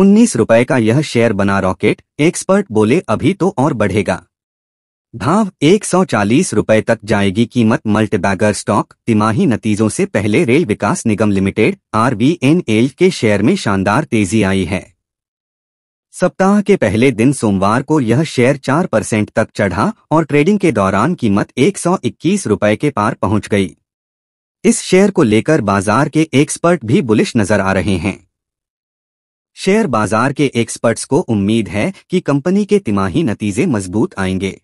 उन्नीस रुपए का यह शेयर बना रॉकेट एक्सपर्ट बोले अभी तो और बढ़ेगा भाव एक रुपए तक जाएगी कीमत मल्टीबैगर स्टॉक तिमाही नतीजों से पहले रेल विकास निगम लिमिटेड आर के शेयर में शानदार तेजी आई है सप्ताह के पहले दिन सोमवार को यह शेयर 4 परसेंट तक चढ़ा और ट्रेडिंग के दौरान कीमत एक रुपए के पार पहुंच गई इस शेयर को लेकर बाजार के एक्सपर्ट भी बुलिश नजर आ रहे हैं शेयर बाजार के एक्सपर्ट्स को उम्मीद है कि कंपनी के तिमाही नतीजे मजबूत आएंगे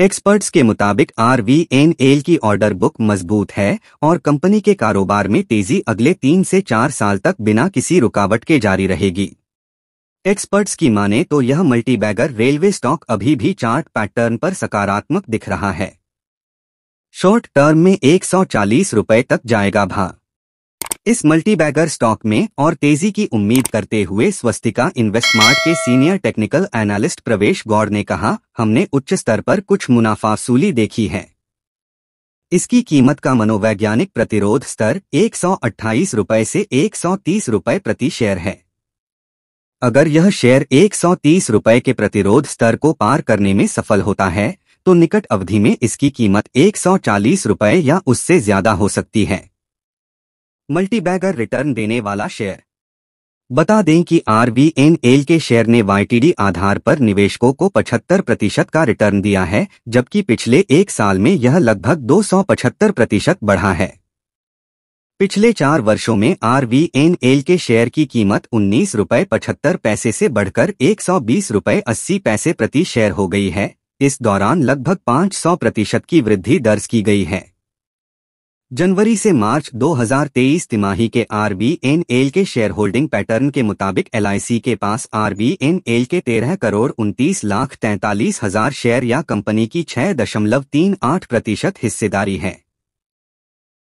एक्सपर्ट्स के मुताबिक आर की ऑर्डर बुक मजबूत है और कंपनी के कारोबार में तेजी अगले तीन से चार साल तक बिना किसी रुकावट के जारी रहेगी एक्सपर्ट्स की माने तो यह मल्टीबैगर रेलवे स्टॉक अभी भी चार्ट पैटर्न पर सकारात्मक दिख रहा है शॉर्ट टर्म में एक सौ तक जाएगा भा इस मल्टीबैगर स्टॉक में और तेजी की उम्मीद करते हुए स्वस्तिका इन्वेस्टमार्ट के senior technical analyst Pravesh Gaur ने कहा हमने उच्च स्तर पर कुछ मुनाफा सूली देखी है इसकी कीमत का मनोवैज्ञानिक प्रतिरोध स्तर एक रुपए से एक रुपए प्रति शेयर है अगर यह शेयर एक रुपए के प्रतिरोध स्तर को पार करने में सफल होता है तो निकट अवधि में इसकी कीमत एक रुपए या उससे ज्यादा हो सकती है मल्टीबैगर रिटर्न देने वाला शेयर बता दें कि आरबीएनएल के शेयर ने वाईटीडी आधार पर निवेशकों को 75 प्रतिशत का रिटर्न दिया है जबकि पिछले एक साल में यह लगभग 275 प्रतिशत बढ़ा है पिछले चार वर्षों में आरबीएनएल के शेयर की कीमत उन्नीस रुपये पचहत्तर पैसे से बढ़कर एक सौ बीस रुपये अस्सी पैसे प्रति शेयर हो गई है इस दौरान लगभग 500 प्रतिशत की वृद्धि दर्ज की गई है जनवरी से मार्च 2023 तिमाही के आरबीएनएल के शेयर होल्डिंग पैटर्न के मुताबिक एल के पास आरबीएनएल के तेरह करोड़ उनतीस लाख तैंतालीस हजार शेयर या कंपनी की छह दशमलव तीन आठ प्रतिशत हिस्सेदारी है